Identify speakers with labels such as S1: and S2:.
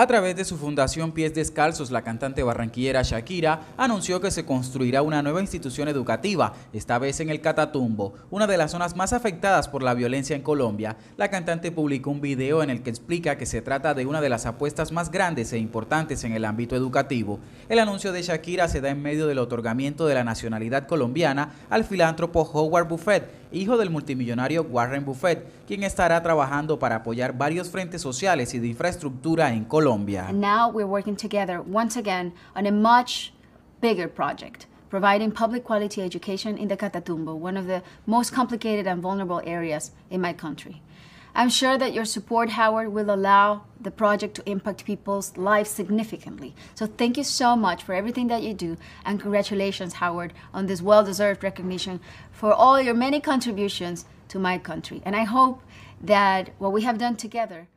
S1: A través de su fundación Pies Descalzos, la cantante barranquillera Shakira anunció que se construirá una nueva institución educativa, esta vez en el Catatumbo, una de las zonas más afectadas por la violencia en Colombia. La cantante publicó un video en el que explica que se trata de una de las apuestas más grandes e importantes en el ámbito educativo. El anuncio de Shakira se da en medio del otorgamiento de la nacionalidad colombiana al filántropo Howard Buffett, hijo del multimillonario Warren Buffett, quien estará trabajando para apoyar varios frentes sociales y de infraestructura en Colombia.
S2: now we're working together once again on a much bigger project. providing public quality education in the Catatumbo, one of the most complicated and vulnerable areas in my country. I'm sure that your support, Howard, will allow the project to impact people's lives significantly. So thank you so much for everything that you do, and congratulations, Howard, on this well deserved recognition for all your many contributions to my country. And I hope that what we have done together.